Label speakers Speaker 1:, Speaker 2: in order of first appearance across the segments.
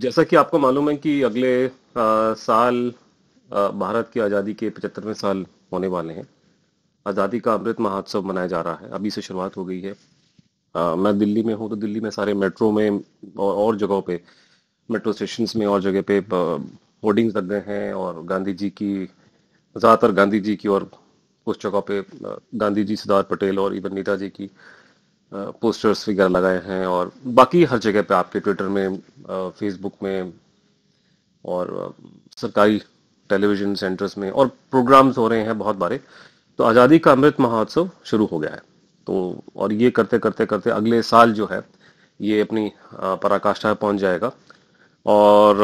Speaker 1: जैसा कि आपको मालूम है कि अगले आ, साल आ, भारत की आज़ादी के पचहत्तरवें साल होने वाले हैं आज़ादी का अमृत महोत्सव मनाया जा रहा है अभी से शुरुआत हो गई है आ, मैं दिल्ली में हूँ तो दिल्ली में सारे मेट्रो में और, और जगहों पे मेट्रो स्टेशन में और जगह पे होर्डिंग्स लग गए हैं और गांधी जी की ज़्यादातर गांधी जी की और कुछ जगहों पे गांधी जी सरदार पटेल और इवन नेताजी की पोस्टर्स वगैरह लगाए हैं और बाकी हर जगह पे आपके ट्विटर में फेसबुक में और सरकारी टेलीविजन सेंटर्स में और प्रोग्राम्स हो रहे हैं बहुत बारे तो आज़ादी का अमृत महोत्सव शुरू हो गया है तो और ये करते करते करते अगले साल जो है ये अपनी पराकाष्ठा पहुंच जाएगा और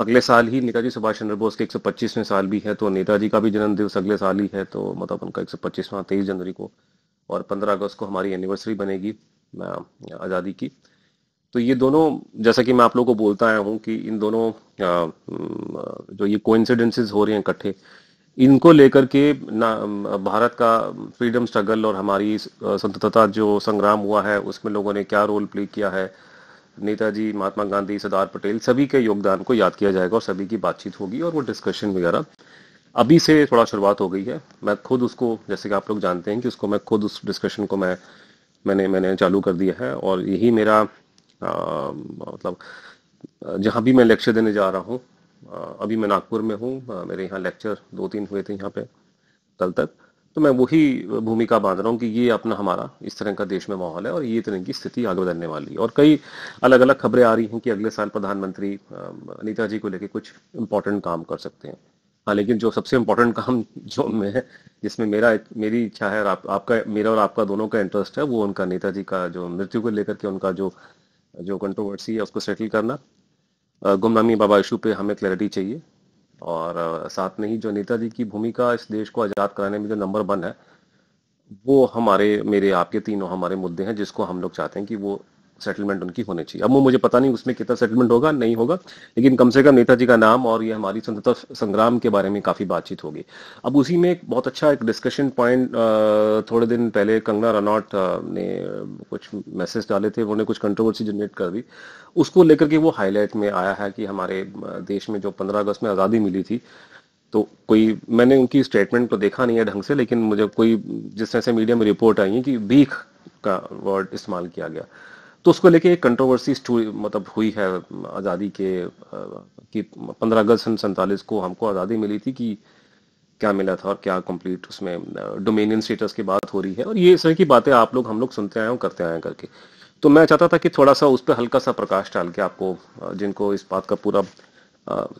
Speaker 1: अगले साल ही नेताजी सुभाष चंद्र बोस के 125वें साल भी है तो नेताजी का भी जन्मदिवस अगले साल ही है तो मतलब उनका 125वां 23 जनवरी को और 15 अगस्त को हमारी एनिवर्सरी बनेगी आज़ादी की तो ये दोनों जैसा कि मैं आप लोगों को बोलता आया हूँ कि इन दोनों जो ये कोइंसिडेंसेस हो रहे हैं इकट्ठे इनको लेकर के ना भारत का फ्रीडम स्ट्रगल और हमारी स्वतंत्रता जो संग्राम हुआ है उसमें लोगों ने क्या रोल प्ले किया है नेताजी महात्मा गांधी सरदार पटेल सभी के योगदान को याद किया जाएगा और सभी की बातचीत होगी और वो डिस्कशन वगैरह अभी से थोड़ा शुरुआत हो गई है मैं खुद उसको जैसे कि आप लोग जानते हैं कि उसको मैं खुद उस डिस्कशन को मैं मैंने मैंने चालू कर दिया है और यही मेरा आ, मतलब जहाँ भी मैं लेक्चर देने जा रहा हूँ अभी मैं नागपुर में हूँ मेरे यहाँ लेक्चर दो तीन हुए थे यहाँ पे कल तक तो मैं वही भूमिका बांध रहा हूँ कि ये अपना हमारा इस तरह का देश में माहौल है और ये तरह की स्थिति आगे बदलने वाली है और कई अलग अलग खबरें आ रही हैं कि अगले साल प्रधानमंत्री नेताजी जी को लेकर कुछ इम्पोर्टेंट काम कर सकते हैं हाँ लेकिन जो सबसे इम्पोर्टेंट काम जो मैं जिसमें मेरा मेरी इच्छा है और आप, आपका मेरा और आपका दोनों का इंटरेस्ट है वो उनका नेताजी का जो मृत्यु को लेकर के उनका जो जो कंट्रोवर्सी है उसको सेटल करना गुमनामी बाबा इशू पे हमें क्लैरिटी चाहिए और साथ में ही जो नेताजी की भूमिका इस देश को आज़ाद कराने में जो नंबर वन है वो हमारे मेरे आपके तीनों हमारे मुद्दे हैं जिसको हम लोग चाहते हैं कि वो सेटलमेंट उनकी होनी चाहिए अब वो मुझे पता नहीं उसमें कितना सेटलमेंट होगा नहीं होगा लेकिन कम से कम नेताजी का नाम और ये हमारी स्वतंत्रता संग्राम के बारे में काफी बातचीत होगी अब उसी में एक बहुत अच्छा एक डिस्कशन पॉइंट थोड़े दिन पहले कंगना रनौट ने कुछ मैसेज डाले थे उन्होंने कुछ कंट्रोवर्सी जनरेट कर दी उसको लेकर के वो हाईलाइट में आया है कि हमारे देश में जो पंद्रह अगस्त में आज़ादी मिली थी तो कोई मैंने उनकी स्टेटमेंट को तो देखा नहीं है ढंग से लेकिन मुझे कोई जिस तरह से मीडिया में रिपोर्ट आई है कि भीख का वर्ड इस्तेमाल किया गया तो उसको लेके एक कंट्रोवर्सी मतलब हुई है आज़ादी के कि पंद्रह अगस्त सन सैंतालीस को हमको आज़ादी मिली थी कि क्या मिला था और क्या कंप्लीट उसमें डोमिनियन स्टेटस की बात हो रही है और ये सारी की बातें आप लोग हम लोग सुनते आए और करते आए करके तो मैं चाहता था कि थोड़ा सा उस पर हल्का सा प्रकाश डाल के आपको जिनको इस बात का पूरा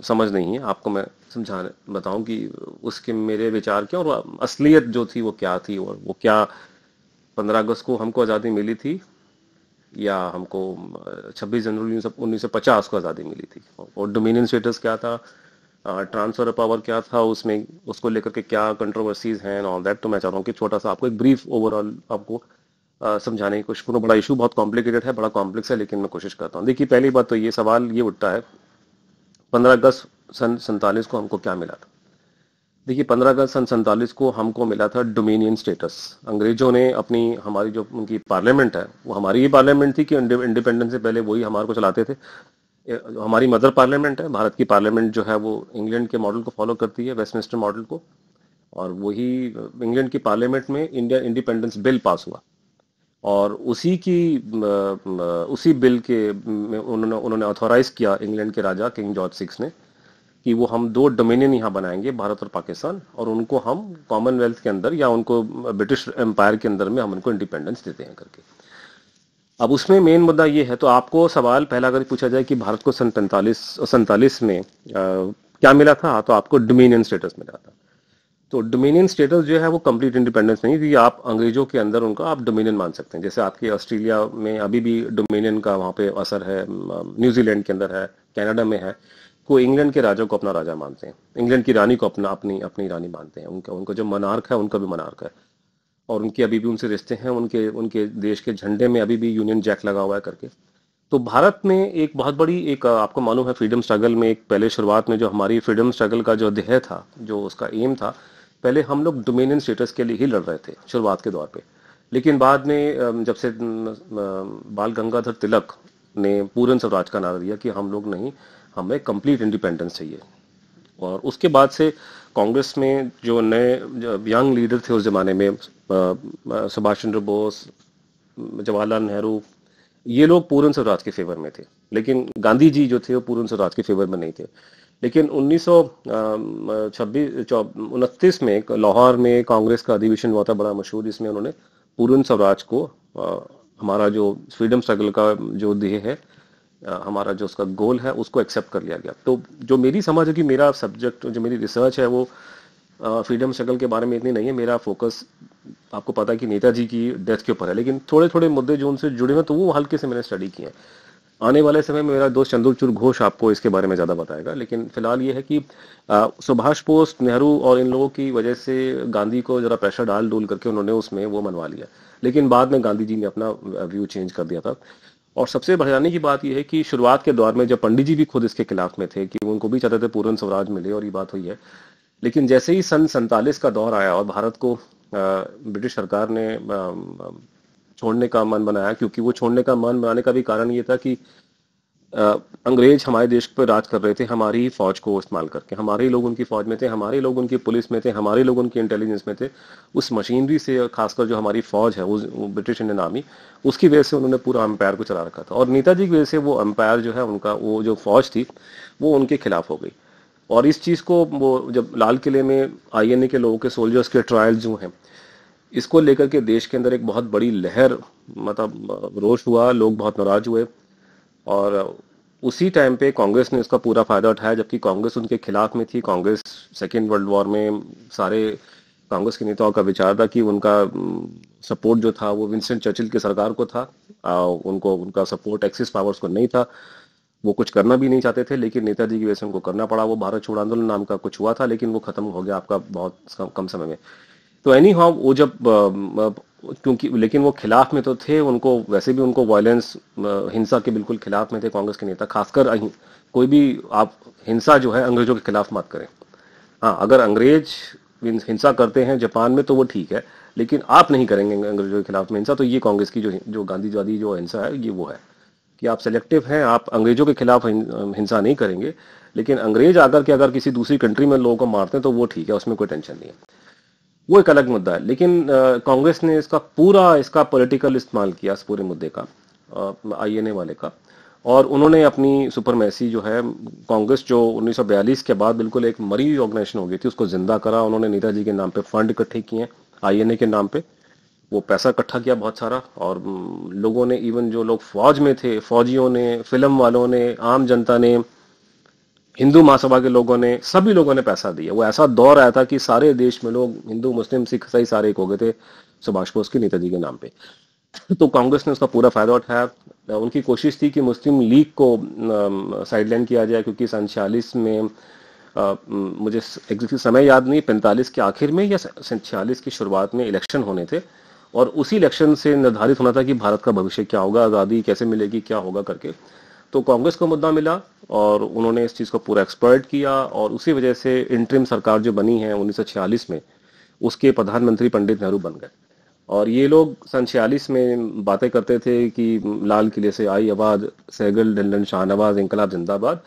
Speaker 1: समझ नहीं है आपको मैं समझा बताऊं कि उसके मेरे विचार क्या और असलियत जो थी वो क्या थी और वो क्या पंद्रह अगस्त को हमको आज़ादी मिली थी या हमको 26 जनवरी उन्नीस सौ पचास को आज़ादी मिली थी और डोमिनियन स्टेटस क्या था ट्रांसफर पावर क्या था उसमें उसको लेकर के क्या कंट्रोवर्सीज हैं ऑल दैट तो मैं चाह रहा हूँ कि छोटा सा आपको एक ब्रीफ ओवरऑल आपको समझाने की कोशिश करूँ बड़ा इशू बहुत कॉम्प्लिकेटेड है बड़ा कॉम्प्लेक्स है लेकिन मैं कोशिश करता हूँ देखिए पहली बात तो ये सवाल ये उठता है पंद्रह अगस्त सन सैतालीस को हमको क्या मिला था देखिए पंद्रह अगस्त सन सैतालीस को हमको मिला था डोमिनियन स्टेटस अंग्रेजों ने अपनी हमारी जो उनकी पार्लियामेंट है वो हमारी ही पार्लियामेंट थी कि इंडिपेंडेंस से पहले वही हमारे को चलाते थे हमारी मदर पार्लियामेंट है भारत की पार्लियामेंट जो है वो इंग्लैंड के मॉडल को फॉलो करती है वेस्टमिनिस्टर मॉडल को और वही इंग्लैंड की पार्लियामेंट में इंडिया इंडिपेंडेंस बिल पास हुआ और उसी की उसी बिल के उन्होंने उन्होंने ऑथोराइज किया इंग्लैंड के राजा किंग जॉर्ज सिक्स ने कि वो हम दो डोमिनियन यहाँ बनाएंगे भारत और पाकिस्तान और उनको हम कॉमनवेल्थ के अंदर या उनको ब्रिटिश एम्पायर के अंदर में हम उनको इंडिपेंडेंस देते हैं करके अब उसमें मेन मुद्दा ये है तो आपको सवाल पहला अगर पूछा जाए कि भारत को सन पैंतालीस सैंतालीस में आ, क्या मिला था हाँ, तो आपको डोमिनियन स्टेटस मिला था तो डोमिनियन स्टेटस जो है वो कंप्लीट इंडिपेंडेंस नहीं थी आप अंग्रेजों के अंदर उनका आप डोमिनियन मान सकते हैं जैसे आपके ऑस्ट्रेलिया में अभी भी डोमिनियन का वहाँ पे असर है न्यूजीलैंड के अंदर है कनाडा में है को इंग्लैंड के राजा को अपना राजा मानते हैं इंग्लैंड की रानी को अपना अपनी अपनी रानी मानते हैं उनका उनका जो मनार्क है उनका भी मनार्क है और उनके अभी भी उनसे रिश्ते हैं उनके उनके देश के झंडे में अभी भी यूनियन जैक लगा हुआ है करके तो भारत में एक बहुत बड़ी एक आपको मालूम है फ्रीडम स्ट्रगल में एक पहले शुरुआत में जो हमारी फ्रीडम स्ट्रगल का जो ध्येय था जो उसका एम था पहले हम लोग डोमिनियन स्टेटस के लिए ही लड़ रहे थे शुरुआत के दौर पे लेकिन बाद में जब से बाल गंगाधर तिलक ने पूरन स्वराज का नारा दिया कि हम लोग नहीं हमें कंप्लीट इंडिपेंडेंस चाहिए और उसके बाद से कांग्रेस में जो नए यंग लीडर थे उस ज़माने में सुभाष चंद्र बोस जवाहरलाल नेहरू ये लोग पूरन स्वराज के फेवर में थे लेकिन गांधी जी जो थे वो पूरन स्वराज के फेवर में नहीं थे लेकिन उन्नीस उनतीस में लाहौर में कांग्रेस का अधिवेशन हुआ था बड़ा मशहूर जिसमें उन्होंने पूरन स्वराज को आ, हमारा जो फ्रीडम स्ट्रगल का जो देह है हमारा जो उसका गोल है उसको एक्सेप्ट कर लिया गया तो जो मेरी समझ है कि मेरा सब्जेक्ट जो मेरी रिसर्च है वो फ्रीडम स्ट्रगल के बारे में इतनी नहीं है मेरा फोकस आपको पता है कि नेताजी की डेथ के ऊपर है लेकिन थोड़े थोड़े मुद्दे जो उनसे जुड़े हुए तो वो हल्के से मैंने स्टडी किए हैं आने वाले समय में मेरा दोस्त चंद्रचूर घोष आपको इसके बारे में ज़्यादा बताएगा लेकिन फिलहाल ये है कि सुभाष बोस नेहरू और इन लोगों की वजह से गांधी को ज़रा प्रेशर डाल डूल करके उन्होंने उसमें वो मनवा लिया लेकिन बाद में गांधी जी ने अपना व्यू चेंज कर दिया था और सबसे बढ़ाने की बात यह है कि शुरुआत के दौर में जब पंडित जी भी खुद इसके खिलाफ में थे कि उनको भी चाहते थे पूर्ण स्वराज मिले और ये बात हुई है लेकिन जैसे ही सन सैतालीस का दौर आया और भारत को ब्रिटिश सरकार ने छोड़ने का मन बनाया क्योंकि वो छोड़ने का मन बनाने का भी कारण ये था कि अंग्रेज हमारे देश पर राज कर रहे थे हमारी ही फौज को इस्तेमाल करके हमारे ही लोग उनकी फौज में थे हमारे लोग उनकी पुलिस में थे हमारे लोग उनकी इंटेलिजेंस में थे उस मशीनरी से खासकर जो हमारी फौज है उस ब्रिटिश इंडियन आर्मी उसकी वजह से उन्होंने पूरा अम्पायर को चला रखा था और नेताजी की वजह से वो अम्पायर जो है उनका वो जो फौज थी वो उनके खिलाफ हो गई और इस चीज़ को वो जब लाल किले में आई के लोगों के सोल्जर्स के ट्रायल जो हैं इसको लेकर के देश के अंदर एक बहुत बड़ी लहर मतलब रोश हुआ लोग बहुत नाराज हुए और उसी टाइम पे कांग्रेस ने उसका पूरा फायदा उठाया जबकि कांग्रेस उनके खिलाफ में थी कांग्रेस सेकेंड वर्ल्ड वॉर में सारे कांग्रेस के नेताओं का विचार था कि उनका सपोर्ट जो था वो विंसेंट चर्चिल की सरकार को था आ, उनको उनका सपोर्ट एक्सिस पावर्स को नहीं था वो कुछ करना भी नहीं चाहते थे लेकिन नेताजी की वजह से उनको करना पड़ा वो भारत छोड़ आंदोलन नाम का कुछ हुआ था लेकिन वो खत्म हो गया आपका बहुत कम समय में तो एनी हाउ वो जब क्योंकि लेकिन वो खिलाफ में तो थे उनको वैसे भी उनको वायलेंस हिंसा के बिल्कुल खिलाफ में थे कांग्रेस के नेता खासकर कोई भी आप हिंसा जो है अंग्रेजों के खिलाफ मत करें हाँ अगर अंग्रेज हिंसा करते हैं जापान में तो वो ठीक है लेकिन आप नहीं करेंगे अंग्रेजों के खिलाफ में हिंसा तो ये कांग्रेस की जो जो गांधीवादी जो हिंसा है ये वो है कि आप सेलेक्टिव हैं आप अंग्रेजों के खिलाफ हिंसा नहीं करेंगे लेकिन अंग्रेज आकर के अगर किसी दूसरी कंट्री में लोगों को मारते हैं तो वो ठीक है उसमें कोई टेंशन नहीं है वो एक अलग मुद्दा है लेकिन कांग्रेस ने इसका पूरा इसका पॉलिटिकल इस्तेमाल किया इस पूरे मुद्दे का आई ए वाले का और उन्होंने अपनी सुपरमेसी जो है कांग्रेस जो 1942 के बाद बिल्कुल एक मरी ऑर्गेनाइजेशन हो गई थी उसको जिंदा करा उन्होंने नेताजी के नाम पे फंड इकट्ठे किए आई के नाम पे वो पैसा इकट्ठा किया बहुत सारा और लोगों ने इवन जो लोग फौज में थे फौजियों ने फिल्म वालों ने आम जनता ने हिंदू महासभा के लोगों ने सभी लोगों ने पैसा दिया वो ऐसा दौर आया था कि सारे देश में लोग हिंदू मुस्लिम सिख ईसाई सारे एक हो गए थे सुभाष बोस के नेताजी के नाम पे तो कांग्रेस ने उसका पूरा फायदा उठाया उनकी कोशिश थी कि मुस्लिम लीग को साइडलाइन किया जाए क्योंकि सन छियालीस में आ, मुझे एग्जैक्टली समय याद नहीं पैंतालीस के आखिर में या सन छियालीस की शुरुआत में इलेक्शन होने थे और उसी इलेक्शन से निर्धारित होना था कि भारत का भविष्य क्या होगा आज़ादी कैसे मिलेगी क्या होगा करके तो कांग्रेस को मुद्दा मिला और उन्होंने इस चीज़ को पूरा एक्सपर्ट किया और उसी वजह से इंटरिम सरकार जो बनी है उन्नीस में उसके प्रधानमंत्री पंडित नेहरू बन गए और ये लोग सन छियालीस में बातें करते थे कि लाल किले से आई आवाज़ सहगल डंडन शाहनवाज इंकलाब जिंदाबाद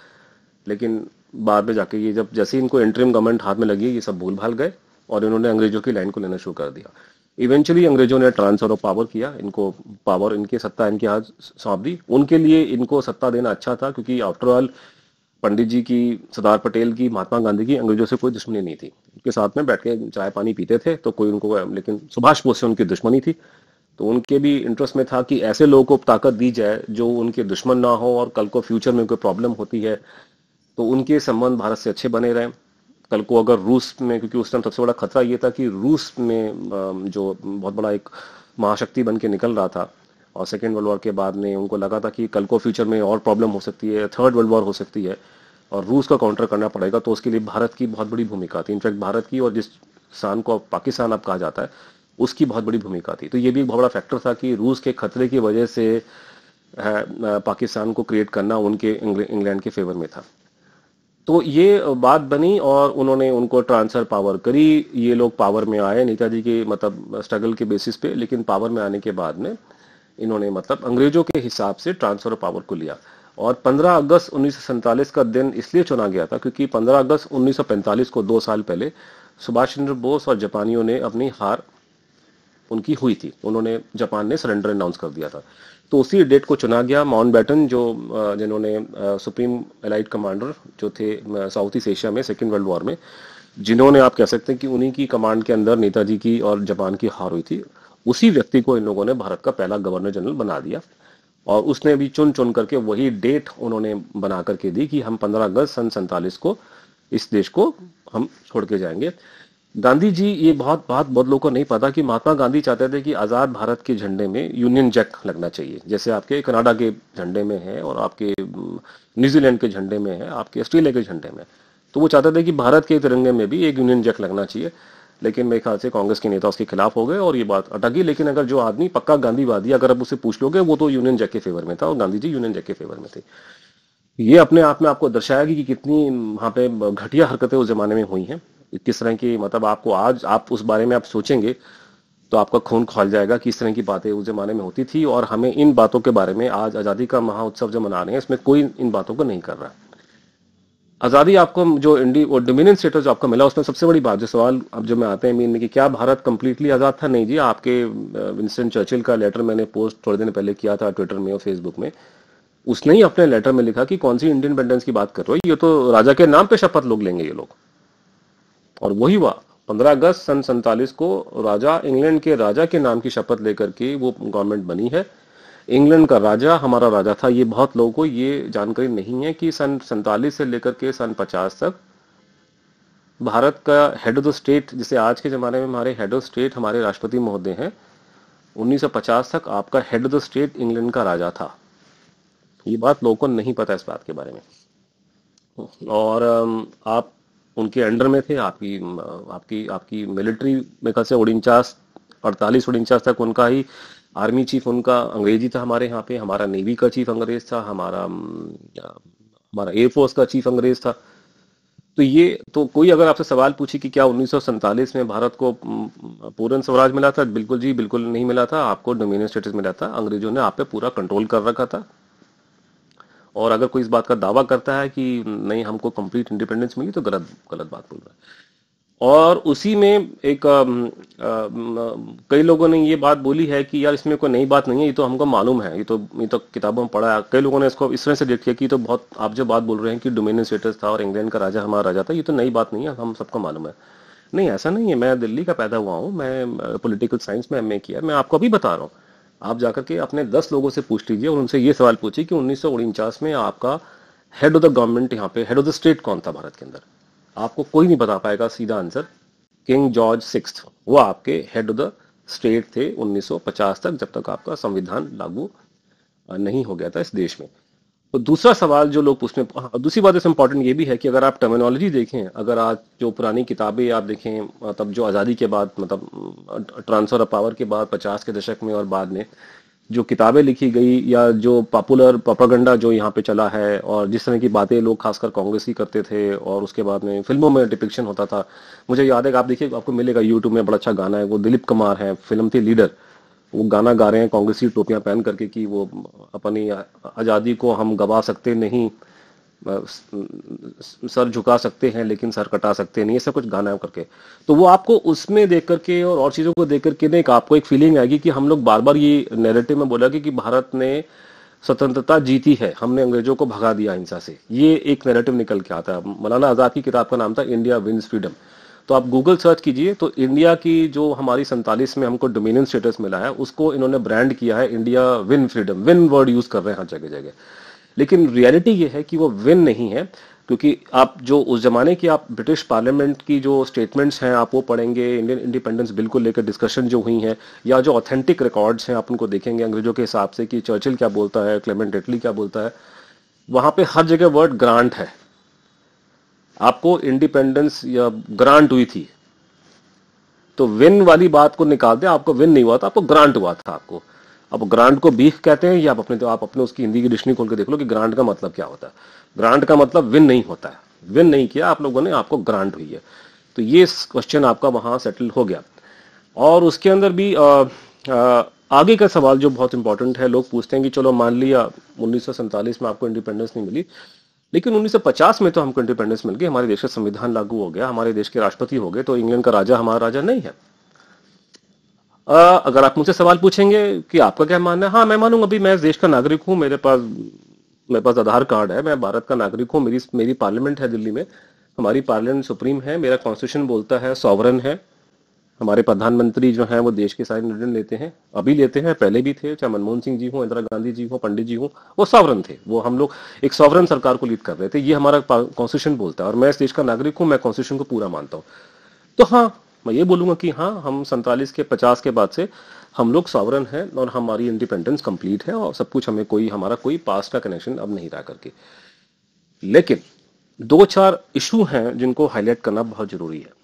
Speaker 1: लेकिन बाद में जाके ये जब जैसे इनको इंटरिम गवर्नमेंट हाथ में लगी ये सब भूल भाल गए और इन्होंने अंग्रेजों की लाइन को लेना शुरू कर दिया इवेंचुअली अंग्रेजों ने ट्रांसफर ऑफ पावर किया इनको पावर इनके सत्ता इनके हाथ सौंप दी उनके लिए इनको सत्ता देना अच्छा था क्योंकि आफ्टर ऑल पंडित जी की सरदार पटेल की महात्मा गांधी की अंग्रेजों से कोई दुश्मनी नहीं थी उनके साथ में बैठ के चाय पानी पीते थे तो कोई उनको लेकिन सुभाष बोस से उनकी दुश्मनी थी तो उनके भी इंटरेस्ट में था कि ऐसे लोगों को ताकत दी जाए जो उनके दुश्मन ना हो और कल को फ्यूचर में कोई प्रॉब्लम होती है तो उनके संबंध भारत से अच्छे बने रहें कल को अगर रूस में क्योंकि उस टाइम सबसे बड़ा खतरा ये था कि रूस में जो बहुत बड़ा एक महाशक्ति बन के निकल रहा था और सेकेंड वर्ल्ड वॉर के बाद में उनको लगा था कि कल को फ्यूचर में और प्रॉब्लम हो सकती है थर्ड वर्ल्ड वॉर हो सकती है और रूस का काउंटर करना पड़ेगा तो उसके लिए भारत की बहुत बड़ी भूमिका थी इनफैक्ट भारत की और जिस शान को पाकिस्तान अब कहा जाता है उसकी बहुत बड़ी भूमिका थी तो ये भी एक बहुत बड़ा फैक्टर था कि रूस के खतरे की वजह से पाकिस्तान को क्रिएट करना उनके इंग्लैंड के फेवर में था तो ये बात बनी और उन्होंने उनको ट्रांसफर पावर करी ये लोग पावर में आए नेताजी के मतलब स्ट्रगल के बेसिस पे लेकिन पावर में आने के बाद में इन्होंने मतलब अंग्रेजों के हिसाब से ट्रांसफर पावर को लिया और 15 अगस्त उन्नीस का दिन इसलिए चुना गया था क्योंकि 15 अगस्त 1945 को दो साल पहले सुभाष चंद्र बोस और जापानियों ने अपनी हार उनकी हुई थी उन्होंने जापान ने सरेंडर अनाउंस कर दिया था तो उसी डेट को चुना गया माउंट बैटन जो जिन्होंने सुप्रीम एलाइट कमांडर जो थे साउथ ईस्ट एशिया में सेकेंड वर्ल्ड वॉर में जिन्होंने आप कह सकते हैं कि उन्हीं की कमांड के अंदर नेताजी की और जापान की हार हुई थी उसी व्यक्ति को इन लोगों ने भारत का पहला गवर्नर जनरल बना दिया और उसने भी चुन चुन करके वही डेट उन्होंने बना करके दी कि हम 15 अगस्त सन सैतालीस को इस देश को हम छोड़ के जाएंगे गांधी जी ये बहुत बहुत बहुत लोगों को नहीं पता कि महात्मा गांधी चाहते थे कि आज़ाद भारत के झंडे में यूनियन जैक लगना चाहिए जैसे आपके कनाडा के झंडे में है और आपके न्यूजीलैंड के झंडे में है आपके ऑस्ट्रेलिया के झंडे में तो वो चाहते थे कि भारत के तिरंगे में भी एक यूनियन जैक लगना चाहिए लेकिन मेरे ख्याल से कांग्रेस के नेता उसके खिलाफ हो गए और ये बात अटकी लेकिन अगर जो आदमी पक्का गांधीवादी अगर आप उसे पूछ लोगे वो तो यूनियन जैक के फेवर में था और गांधी जी यूनियन जैक के फेवर में थे ये अपने आप में आपको दर्शाया कि, कि कितनी वहाँ पे घटिया हरकतें उस जमाने में हुई हैं किस तरह की मतलब आपको आज आप उस बारे में आप सोचेंगे तो आपका खून खोल जाएगा किस तरह की बातें उस जमाने में होती थी और हमें इन बातों के बारे में आज आज़ादी का महाउत्सव जो मना रहे हैं इसमें कोई इन बातों को नहीं कर रहा आज़ादी आपको जो इंडी और डोमिनियन स्टेटस जो आपको मिला उसमें सबसे बड़ी बात जो सवाल अब जो मैं आते हैं मीन में कि क्या भारत कंप्लीटली आज़ाद था नहीं जी आपके विंसेंट चर्चिल का लेटर मैंने पोस्ट थोड़े दिन पहले किया था ट्विटर में और फेसबुक में उसने ही अपने लेटर में लिखा कि कौन सी इंडिपेंडेंस की बात कर रहे हो ये तो राजा के नाम पे शपथ लोग लेंगे ये लोग और वही हुआ 15 अगस्त सन सैतालीस को राजा इंग्लैंड के राजा के नाम की शपथ लेकर के वो गवर्नमेंट बनी है इंग्लैंड का राजा हमारा राजा था ये बहुत लोगों को ये जानकारी नहीं है कि सन सैतालीस से लेकर के सन पचास तक भारत का हेड ऑफ द स्टेट जिसे आज के ज़माने में हमारे हेड ऑफ स्टेट हमारे राष्ट्रपति महोदय हैं 1950 तक आपका head of the state England का राजा था ये बात लोगों को नहीं पता इस बात के बारे में और आप उनके अंडर में थे आपकी आपकी आपकी मिलिट्री में कल से अड़तालीस उनचास तक उनका ही आर्मी चीफ उनका अंग्रेजी था हमारे यहाँ पे हमारा नेवी का चीफ अंग्रेज था हमारा हमारा एयरफोर्स का चीफ अंग्रेज था तो ये तो कोई अगर आपसे सवाल पूछे कि क्या उन्नीस में भारत को पूर्ण स्वराज मिला था बिल्कुल जी बिल्कुल नहीं मिला था आपको डोमिनियन स्टेटस मिला था अंग्रेजों ने आप पे पूरा कंट्रोल कर रखा था और अगर कोई इस बात का दावा करता है कि नहीं हमको कंप्लीट इंडिपेंडेंस मिली तो गलत गलत बात बोल रहा है और उसी में एक कई लोगों ने ये बात बोली है कि यार इसमें कोई नई बात नहीं है ये तो हमको मालूम है ये तो ये तो किताबों में पढ़ा है कई लोगों ने इसको इस तरह से देख लिया कि तो बहुत आप जो बात बोल रहे हैं कि डोमिनियन स्टेटस था और इंग्लैंड का राजा हमारा राजा था ये तो नई बात नहीं है हम सबको मालूम है नहीं ऐसा नहीं है मैं दिल्ली का पैदा हुआ हूँ मैं पोलिटिकल साइंस में एम किया मैं आपको अभी बता रहा हूँ आप जाकर के अपने दस लोगों से पूछ लीजिए और उनसे ये सवाल पूछिए कि उन्नीस में आपका हेड ऑफ द गवर्नमेंट यहाँ पे हेड ऑफ द स्टेट कौन था भारत के अंदर आपको कोई नहीं बता पाएगा सीधा आंसर किंग जॉर्ज सिक्स वो आपके हेड ऑफ द स्टेट थे 1950 तक जब तक आपका संविधान लागू नहीं हो गया था इस देश में तो दूसरा सवाल जो लोग उसमें हाँ, दूसरी बात इसमें इम्पोर्टेंट ये भी है कि अगर आप टर्मिनोलॉजी देखें अगर आज जो पुरानी किताबें आप देखें मतलब जो आज़ादी के बाद मतलब ट्रांसफर ऑफ पावर के बाद पचास के दशक में और बाद में जो किताबें लिखी गई या जो पॉपुलर पापागंडा जो यहाँ पे चला है और जिस तरह की बातें लोग खासकर कांग्रेस की करते थे और उसके बाद में फिल्मों में डिपिक्शन होता था मुझे याद है कि आप देखिए आपको मिलेगा यूट्यूब में बड़ा अच्छा गाना है वो दिलीप कुमार है फिल्म थी लीडर वो गाना गा रहे हैं कांग्रेसी टोपियां पहन करके कि वो अपनी आज़ादी को हम गवा सकते नहीं सर झुका सकते हैं लेकिन सर कटा सकते नहीं ऐसा कुछ गाना करके तो वो आपको उसमें देख करके और और चीज़ों को देख करके नहीं आपको एक फीलिंग आएगी कि हम लोग बार बार ये नेरेटिव में बोला कि, कि भारत ने स्वतंत्रता जीती है हमने अंग्रेजों को भगा दिया हिंसा से ये एक नेरेटिव निकल के आता है मौलाना आज़ाद की किताब का नाम था इंडिया विंस फ्रीडम तो आप गूगल सर्च कीजिए तो इंडिया की जो हमारी सैंतालीस में हमको डोमिनियन स्टेटस मिला है उसको इन्होंने ब्रांड किया है India win freedom win word use कर रहे हैं हर जगह जगह लेकिन रियलिटी ये है कि वो विन नहीं है क्योंकि आप जो उस जमाने की आप ब्रिटिश पार्लियामेंट की जो स्टेटमेंट्स हैं आप वो पढ़ेंगे इंडियन इंडिपेंडेंस बिल को लेकर डिस्कशन जो हुई हैं या जो ऑथेंटिक रिकॉर्ड्स हैं आप उनको देखेंगे अंग्रेजों के हिसाब से कि चर्चिल क्या बोलता है क्लेमेंट डेटली क्या बोलता है वहां पे हर जगह वर्ड ग्रांट है आपको इंडिपेंडेंस या ग्रांट हुई थी तो विन वाली बात को निकाल दें आपको विन नहीं हुआ था आपको ग्रांट हुआ था आपको अब ग्रांट को बीफ कहते हैं या आप अपने तो आप अपने उसकी हिंदी की डिक्शनरी खोल के देख लो कि ग्रांट का मतलब क्या होता है ग्रांट का मतलब विन नहीं होता है विन नहीं किया आप लोगों ने आपको ग्रांट हुई है तो ये क्वेश्चन आपका वहां सेटल हो गया और उसके अंदर भी आ, आ, आगे का सवाल जो बहुत इंपॉर्टेंट है लोग पूछते हैं कि चलो मान लिया उन्नीस में आपको इंडिपेंडेंस नहीं मिली लेकिन 1950 में तो हमको इंडिपेंडेंस मिल गई हमारे देश का संविधान लागू हो गया हमारे देश के राष्ट्रपति हो गए तो इंग्लैंड का राजा हमारा राजा नहीं है आ, अगर आप मुझसे सवाल पूछेंगे कि आपका क्या मानना है हाँ मैं मानूंगा अभी मैं देश का नागरिक हूँ मेरे पास मेरे पास आधार कार्ड है मैं भारत का नागरिक हूँ मेरी मेरी पार्लियामेंट है दिल्ली में हमारी पार्लियामेंट सुप्रीम है मेरा कॉन्स्टिट्यूशन बोलता है सॉवरन है हमारे प्रधानमंत्री जो है वो देश के सारे निर्णय लेते हैं अभी लेते हैं पहले भी थे चाहे मनमोहन सिंह जी हों इंदिरा गांधी जी हों पंडित जी हों वो सॉवरन थे वो हम लोग एक सॉवरन सरकार को लीड कर रहे थे ये हमारा कॉन्स्टिट्यूशन बोलता है और मैं इस देश का नागरिक हूँ मैं कॉन्स्टिट्यूशन को पूरा मानता हूँ तो हाँ मैं ये बोलूंगा कि हाँ हम सैतालीस के पचास के बाद से हम लोग सॉवरन है और हमारी इंडिपेंडेंस कंप्लीट है और सब कुछ हमें कोई हमारा कोई पास का कनेक्शन अब नहीं रहा करके लेकिन दो चार इशू हैं जिनको हाईलाइट करना बहुत जरूरी है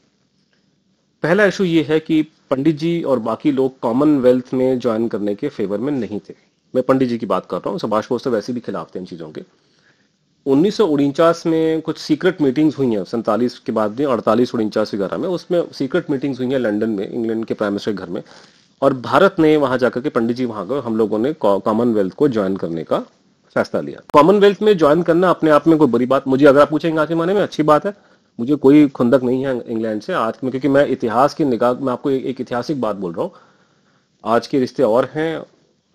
Speaker 1: पहला इशू ये है कि पंडित जी और बाकी लोग कॉमनवेल्थ में ज्वाइन करने के फेवर में नहीं थे मैं पंडित जी की बात कर रहा हूँ सुभाष बोस तो वैसे भी खिलाफ थे इन चीज़ों के उन्नीस में कुछ सीक्रेट मीटिंग्स हुई हैं सैंतालीस के बाद में अड़तालीस उनचास वगैरह में उसमें सीक्रेट मीटिंग्स हुई हैं लंदन में इंग्लैंड के प्राइम मिनिस्टर के घर में और भारत ने वहां जाकर के पंडित जी वहां गए हम लोगों ने कॉमनवेल्थ को ज्वाइन करने का फैसला लिया कॉमनवेल्थ में ज्वाइन करना अपने आप में कोई बुरी बात मुझे अगर आप पूछेंगे आज के माने में अच्छी बात है मुझे कोई खुंदक नहीं है इंग्लैंड से आज में क्योंकि मैं इतिहास की निगाह मैं आपको एक, ऐतिहासिक बात बोल रहा हूँ आज के रिश्ते और हैं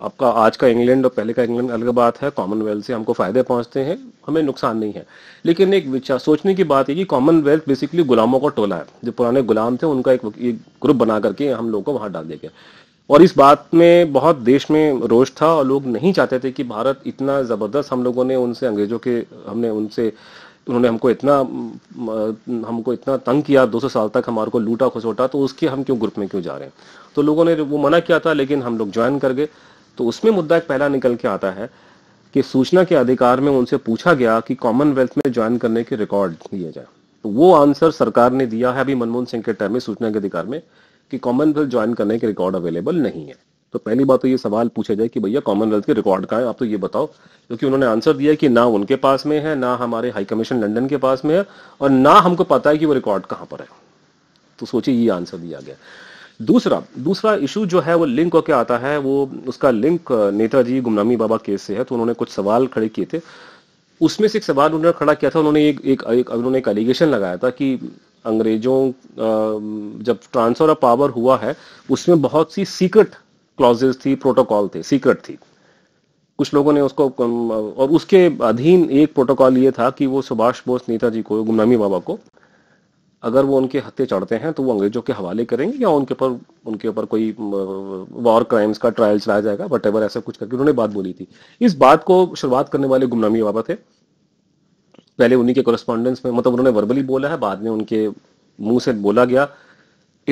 Speaker 1: आपका आज का इंग्लैंड और पहले का इंग्लैंड अलग बात है कॉमनवेल्थ से हमको फायदे पहुंचते हैं हमें नुकसान नहीं है लेकिन एक विचार सोचने की बात है कि कॉमनवेल्थ बेसिकली गुलामों का टोला है जो पुराने गुलाम थे उनका एक, ग्रुप बना करके हम लोगों को वहां डाल दिया गया और इस बात में बहुत देश में रोष था और लोग नहीं चाहते थे कि भारत इतना जबरदस्त हम लोगों ने उनसे अंग्रेजों के हमने उनसे उन्होंने हमको इतना हमको इतना तंग किया 200 साल तक हमारे को लूटा खसोटा तो उसके हम क्यों ग्रुप में क्यों जा रहे हैं तो लोगों ने वो मना किया था लेकिन हम लोग ज्वाइन कर गए तो उसमें मुद्दा एक पहला निकल के आता है कि सूचना के अधिकार में उनसे पूछा गया कि कॉमनवेल्थ में ज्वाइन करने के रिकॉर्ड लिए जाए तो वो आंसर सरकार ने दिया है अभी मनमोहन सिंह के टाइम में सूचना के अधिकार में कि कॉमनवेल्थ ज्वाइन करने के रिकॉर्ड अवेलेबल नहीं है तो पहली बात तो ये सवाल पूछा जाए कि भैया कॉमनवेल्थ के रिकॉर्ड का है आप तो ये बताओ क्योंकि उन्होंने आंसर दिया कि ना उनके पास में है ना हमारे हाई कमीशन लंदन के पास में है और ना हमको पता है कि वो रिकॉर्ड कहाँ पर है तो सोचिए ये आंसर दिया गया दूसरा दूसरा इशू जो है वो लिंक होके आता है वो उसका लिंक नेताजी गुमनामी बाबा केस से है तो उन्होंने कुछ सवाल खड़े किए थे उसमें से एक सवाल उन्होंने खड़ा किया था उन्होंने एक एक, एक उन्होंने एक एलिगेशन लगाया था कि अंग्रेजों जब ट्रांसफर ऑफ पावर हुआ है उसमें बहुत सी सीक्रेट क्लॉजेस थी प्रोटोकॉल थे सीक्रेट थी कुछ लोगों ने उसको और उसके अधीन एक प्रोटोकॉल ये था कि वो सुभाष बोस नेताजी को गुमनामी बाबा को अगर वो उनके हत्या चढ़ते हैं तो वो अंग्रेजों के हवाले करेंगे या उनके ऊपर उनके ऊपर कोई वॉर क्राइम्स का ट्रायल चलाया जाएगा वट एवर ऐसा कुछ करके उन्होंने बात बोली थी इस बात को शुरुआत करने वाले गुमनामी बाबा थे पहले उन्हीं के कोरस्पॉन्डेंस में मतलब उन्होंने वर्बली बोला है बाद में उनके मुंह से बोला गया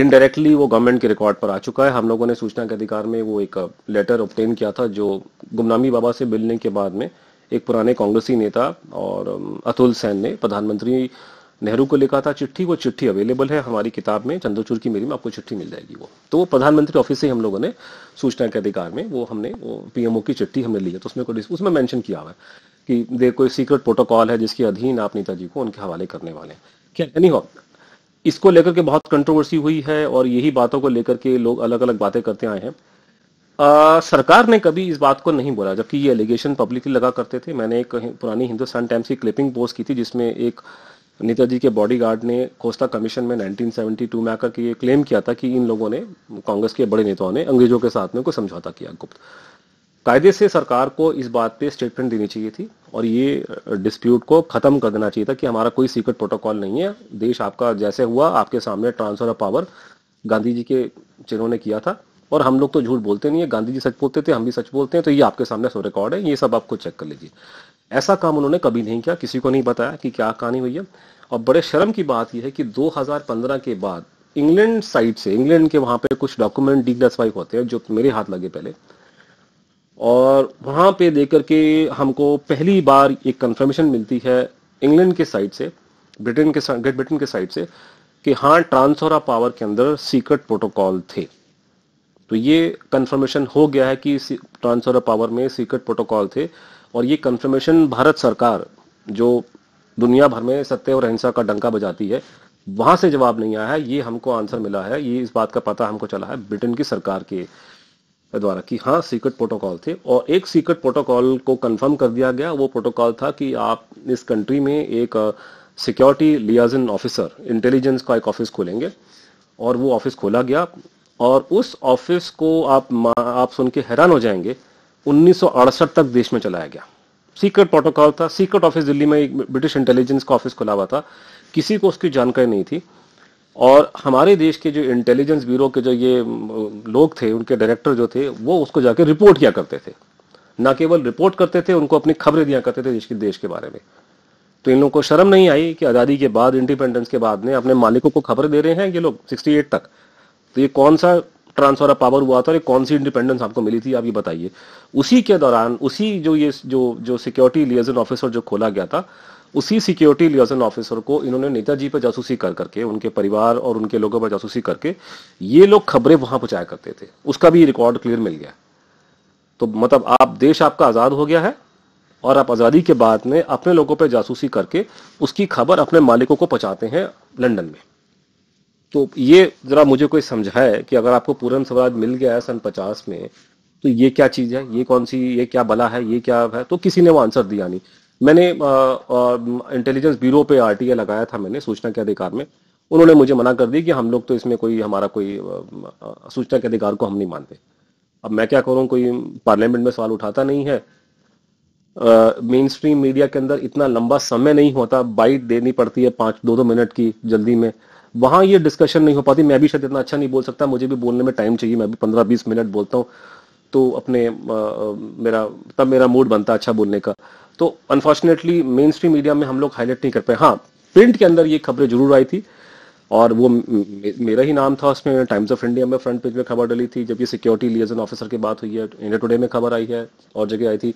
Speaker 1: इनडायरेक्टली वो गवर्नमेंट के रिकॉर्ड पर आ चुका है हम लोगों ने सूचना के अधिकार में वो एक लेटर uh, ऑप्टेन किया था जो गुमनामी बाबा से मिलने के बाद में एक पुराने कांग्रेसी नेता और um, अतुल सैन ने प्रधानमंत्री नेहरू को लिखा था चिट्ठी वो चिट्ठी अवेलेबल है हमारी किताब में चंद्रचूर की मेरी में आपको चिट्ठी मिल जाएगी वो तो वो प्रधानमंत्री ऑफिस से हम लोगों ने सूचना के अधिकार में वो हमने वो पीएमओ की चिट्ठी हमने ली है तो उसमें कोई उसमें मेंशन किया हुआ है कि देख कोई सीक्रेट प्रोटोकॉल है जिसके अधीन आप नेताजी को उनके हवाले करने वाले हैं एनी हो इसको लेकर के बहुत कंट्रोवर्सी हुई है और यही बातों को लेकर के लोग अलग अलग बातें करते आए हैं आ, सरकार ने कभी इस बात को नहीं बोला जबकि ये एलिगेशन पब्लिकली लगा करते थे मैंने एक पुरानी हिंदुस्तान टाइम्स की क्लिपिंग पोस्ट की थी जिसमें एक नेताजी के बॉडीगार्ड ने कोस्ता कमीशन में 1972 में आकर के ये क्लेम किया था कि इन लोगों ने कांग्रेस के बड़े नेताओं ने अंग्रेजों के साथ में कोई समझौता किया गुप्त कायदे से सरकार को इस बात पे स्टेटमेंट देनी चाहिए थी और ये डिस्प्यूट को खत्म कर देना चाहिए था कि हमारा कोई सीक्रेट प्रोटोकॉल नहीं है देश आपका जैसे हुआ आपके सामने transfer of power Gandhi ji के चिन्हों ने किया था और हम लोग तो झूठ बोलते नहीं है गांधी जी सच बोलते थे हम भी सच बोलते हैं तो ये आपके सामने सो रिकॉर्ड है ये सब आपको चेक कर लीजिए ऐसा काम उन्होंने कभी नहीं किया किसी को नहीं बताया कि क्या कहानी हुई है और बड़े शर्म की बात यह है कि 2015 के बाद इंग्लैंड साइड से इंग्लैंड के वहां पे कुछ डॉक्यूमेंट डिग्लासफाई होते हैं जो मेरे हाथ लगे पहले और वहाँ पे दे करके हमको पहली बार एक कंफर्मेशन मिलती है इंग्लैंड के साइड से ब्रिटेन के ग्रेट ब्रिटेन के साइड से कि हाँ ट्रांसफर ऑफ पावर के अंदर सीक्रेट प्रोटोकॉल थे तो ये कंफर्मेशन हो गया है कि ट्रांसफर ऑफ पावर में सीक्रेट प्रोटोकॉल थे और ये कंफर्मेशन भारत सरकार जो दुनिया भर में सत्य और अहिंसा का डंका बजाती है वहां से जवाब नहीं आया है ये हमको आंसर मिला है ये इस बात का पता हमको चला है ब्रिटेन की सरकार के द्वारा कि हाँ सीक्रेट प्रोटोकॉल थे और एक सीक्रेट प्रोटोकॉल को कंफर्म कर दिया गया वो प्रोटोकॉल था कि आप इस कंट्री में एक सिक्योरिटी लियाजन ऑफिसर इंटेलिजेंस का एक ऑफिस खोलेंगे और वो ऑफिस खोला गया और उस ऑफिस को आप आप सुन के हैरान हो जाएंगे उन्नीस तक देश में चलाया गया सीक्रेट प्रोटोकॉल था सीक्रेट ऑफिस दिल्ली में एक ब्रिटिश इंटेलिजेंस का ऑफिस खुला हुआ था किसी को उसकी जानकारी नहीं थी और हमारे देश के जो इंटेलिजेंस ब्यूरो के जो ये लोग थे उनके डायरेक्टर जो थे वो उसको जाके रिपोर्ट किया करते थे ना केवल रिपोर्ट करते थे उनको अपनी खबरें दिया करते थे देश के देश के बारे में तो इन लोगों को शर्म नहीं आई कि आज़ादी के बाद इंडिपेंडेंस के बाद में अपने मालिकों को खबरें दे रहे हैं ये लोग 68 तक तो ये कौन सा ट्रांसफर ऑफ पावर हुआ था और कौन सी इंडिपेंडेंस आपको मिली थी आप ये बताइए उसी के दौरान उसी जो ये जो जो सिक्योरिटी लियजन ऑफिसर जो खोला गया था उसी सिक्योरिटी लियाजन ऑफिसर को इन्होंने नेताजी पर जासूसी कर करके उनके परिवार और उनके लोगों पर जासूसी करके ये लोग खबरें वहां पहुंचाया करते थे उसका भी रिकॉर्ड क्लियर मिल गया तो मतलब आप देश आपका आजाद हो गया है और आप आजादी के बाद में अपने लोगों पर जासूसी करके उसकी खबर अपने मालिकों को पहुंचाते हैं लंदन में तो ये जरा मुझे कोई समझाए कि अगर आपको पूरन स्वराज मिल गया है सन पचास में तो ये क्या चीज है ये कौन सी ये क्या बला है ये क्या है तो किसी ने वो आंसर दिया नहीं मैंने इंटेलिजेंस ब्यूरो पे आरटीए लगाया था मैंने सूचना के अधिकार में उन्होंने मुझे मना कर दी कि हम लोग तो इसमें कोई हमारा कोई सूचना के अधिकार को हम नहीं मानते अब मैं क्या करूं कोई पार्लियामेंट में सवाल उठाता नहीं है मेन स्ट्रीम मीडिया के अंदर इतना लंबा समय नहीं होता बाइट देनी पड़ती है पांच दो दो मिनट की जल्दी में वहां ये डिस्कशन नहीं हो पाती मैं भी शायद इतना अच्छा नहीं बोल सकता मुझे भी बोलने में टाइम चाहिए मैं भी पंद्रह बीस मिनट बोलता हूँ तो अपने आ, मेरा तब मेरा मूड बनता अच्छा बोलने का तो अनफॉर्चुनेटली मेन स्ट्रीम मीडिया में हम लोग हाईलाइट नहीं कर पाए हाँ प्रिंट के अंदर ये खबरें जरूर आई थी और वो मेरा ही नाम था उसमें टाइम्स ऑफ इंडिया में फ्रंट पेज में खबर डली थी जब ये सिक्योरिटी लियजन ऑफिसर की बात हुई है इंडिया टुडे में खबर आई है और जगह आई थी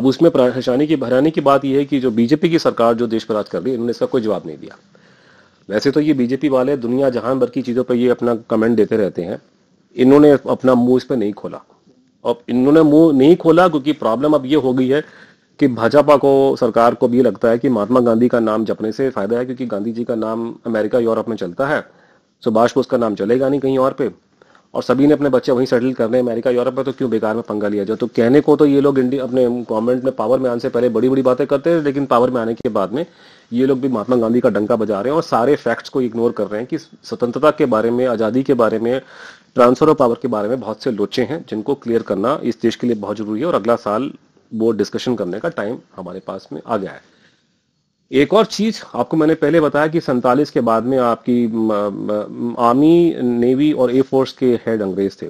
Speaker 1: अब उसमें परेशानी की भराने की बात यह है कि जो बीजेपी की सरकार जो देश पर राज कर रही है इन्होंने इसका कोई जवाब नहीं दिया वैसे तो ये बीजेपी वाले दुनिया जहान भर की चीज़ों पर ये अपना कमेंट देते रहते हैं इन्होंने अपना मुंह इस पर नहीं खोला अब इन्होंने मुंह नहीं खोला क्योंकि प्रॉब्लम अब ये हो गई है कि भाजपा को सरकार को भी लगता है कि महात्मा गांधी का नाम जपने से फायदा है क्योंकि गांधी जी का नाम अमेरिका यूरोप में चलता है सुभाष को उसका नाम चलेगा नहीं कहीं और पे और सभी ने अपने बच्चे वहीं सेटल कर रहे हैं अमेरिका यूरोप में तो क्यों बेकार में पंगा लिया जाए तो कहने को तो ये लोग इंडिया अपने गवर्नमेंट में पावर में आने से पहले बड़ी बड़ी बातें करते हैं लेकिन पावर में आने के बाद में ये लोग भी महात्मा गांधी का डंका बजा रहे हैं और सारे फैक्ट्स को इग्नोर कर रहे हैं कि स्वतंत्रता के बारे में आज़ादी के बारे में ट्रांसफर ऑफ पावर के बारे में बहुत से लोचे हैं जिनको क्लियर करना इस देश के लिए बहुत जरूरी है और अगला साल वो डिस्कशन करने का टाइम हमारे पास में आ गया है एक और चीज आपको मैंने पहले बताया कि सैतालीस के बाद में आपकी आर्मी नेवी और एयरफोर्स के हेड अंग्रेज थे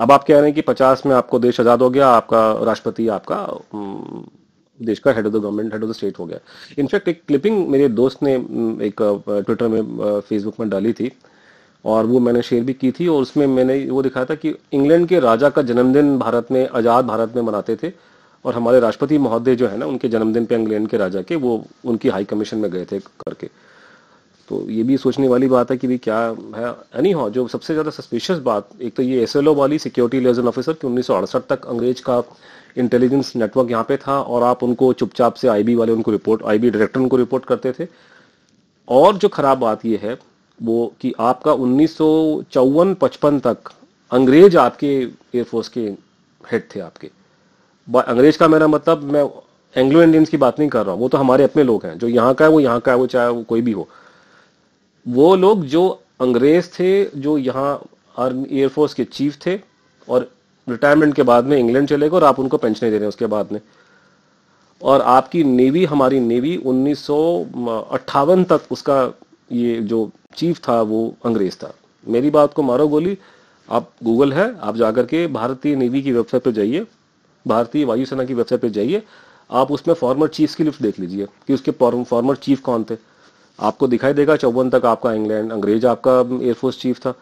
Speaker 1: अब आप कह रहे हैं कि पचास में आपको देश आजाद हो गया आपका राष्ट्रपति आपका देश का head of the government head of the state हो गया इनफैक्ट एक क्लिपिंग मेरे दोस्त ने एक ट्विटर में फेसबुक में डाली थी और वो मैंने शेयर भी की थी और उसमें मैंने वो दिखाया था कि इंग्लैंड के राजा का जन्मदिन भारत में आज़ाद भारत में मनाते थे और हमारे राष्ट्रपति महोदय जो है ना उनके जन्मदिन पे इंग्लैंड के राजा के वो उनकी हाई कमीशन में गए थे करके तो ये भी सोचने वाली बात है कि भी क्या है एनी हो जो सबसे ज़्यादा सस्पिशियस बात एक तो ये एस वाली सिक्योरिटी लेजन ऑफिसर कि उन्नीस तक अंग्रेज का इंटेलिजेंस नेटवर्क यहाँ पे था और आप उनको चुपचाप से आईबी वाले उनको रिपोर्ट आईबी डायरेक्टर उनको रिपोर्ट करते थे और जो खराब बात यह है वो कि आपका उन्नीस सौ चौवन पचपन तक अंग्रेज आपके एयरफोर्स के हेड थे आपके अंग्रेज का मेरा मतलब मैं एंग्लो इंडियंस की बात नहीं कर रहा हूँ वो तो हमारे अपने लोग हैं जो यहाँ का है वो यहाँ का है वो चाहे वो कोई भी हो वो लोग जो अंग्रेज थे जो यहाँ आर्मी एयरफोर्स के चीफ थे और रिटायरमेंट के बाद में इंग्लैंड चले गए और आप उनको पेंशन दे रहे हैं उसके बाद में और आपकी नेवी हमारी नेवी उन्नीस तक उसका ये जो चीफ था वो अंग्रेज था मेरी बात को मारो गोली आप गूगल है आप जाकर के भारतीय नेवी की वेबसाइट पर जाइए भारतीय वायुसेना की वेबसाइट पर जाइए आप उसमें फॉर्मर चीफ की लिस्ट देख लीजिए कि उसके फॉर्मर चीफ कौन थे आपको दिखाई देगा चौवन तक आपका इंग्लैंड अंग्रेज आपका एयरफोर्स चीफ था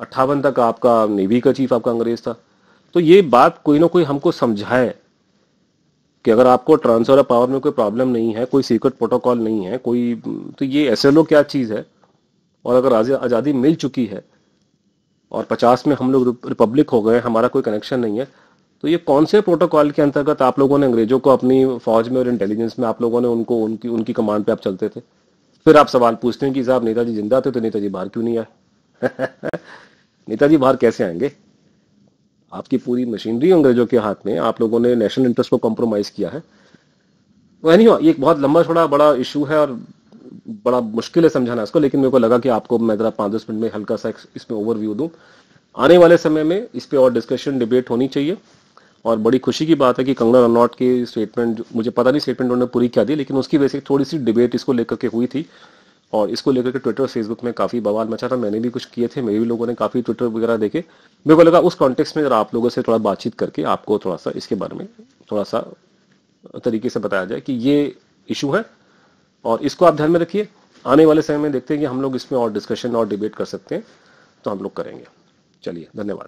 Speaker 1: अट्ठावन तक आपका नेवी का चीफ आपका अंग्रेज था तो ये बात कोई ना कोई हमको समझाए कि अगर आपको ट्रांसफर ऑफ पावर में कोई प्रॉब्लम नहीं है कोई सीक्रेट प्रोटोकॉल नहीं है कोई तो ये एस क्या चीज़ है और अगर आज़ादी मिल चुकी है और पचास में हम लोग रिपब्लिक हो गए हमारा कोई कनेक्शन नहीं है तो ये कौन से प्रोटोकॉल के अंतर्गत आप लोगों ने अंग्रेजों को अपनी फौज में और इंटेलिजेंस में आप लोगों ने उनको उनकी उनकी कमांड पे आप चलते थे फिर आप सवाल पूछते हैं कि साहब नेताजी जिंदा थे तो नेताजी बाहर क्यों नहीं आए नेताजी बाहर कैसे आएंगे आपकी पूरी मशीनरी अंग्रेजों के हाथ में आप लोगों ने नेशनल इंटरेस्ट को कॉम्प्रोमाइज किया है वह तो नहीं ये एक बहुत लंबा छोड़ा बड़ा इशू है और बड़ा मुश्किल है समझाना इसको लेकिन मेरे को लगा कि आपको मैं जरा पांच दस मिनट में हल्का सा इसमें ओवरव्यू दूँ आने वाले समय में इस पर और डिस्कशन डिबेट होनी चाहिए और बड़ी खुशी की बात है कि कंगना रनौट की स्टेटमेंट मुझे पता नहीं स्टेटमेंट उन्होंने पूरी क्या दी लेकिन उसकी वजह से थोड़ी सी डिबेट इसको लेकर के हुई थी और इसको लेकर के ट्विटर फेसबुक में काफ़ी बवाल मचा था मैंने भी कुछ किए थे मेरे भी लोगों ने काफ़ी ट्विटर वगैरह देखे मेरे को लगा उस कॉन्टेक्स्ट में आप लोगों से थोड़ा बातचीत करके आपको थोड़ा सा इसके बारे में थोड़ा सा तरीके से बताया जाए कि ये इशू है और इसको आप ध्यान में रखिए आने वाले समय में देखते हैं कि हम लोग इसमें और डिस्कशन और डिबेट कर सकते हैं तो हम लोग करेंगे चलिए धन्यवाद